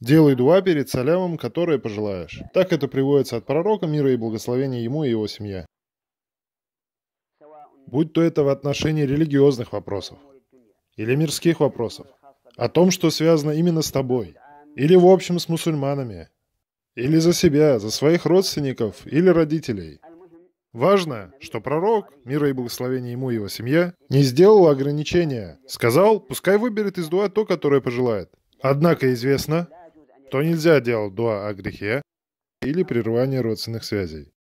Делай дуа перед салямом, которое пожелаешь. Так это приводится от пророка мира и благословения ему и его семье. Будь то это в отношении религиозных вопросов или мирских вопросов, о том, что связано именно с тобой, или в общем с мусульманами, или за себя, за своих родственников или родителей. Важно, что пророк, мира и благословения ему и его семье, не сделал ограничения. Сказал, пускай выберет из дуа то, которое пожелает. Однако известно, то нельзя делать дуа о грехе или прерывание родственных связей.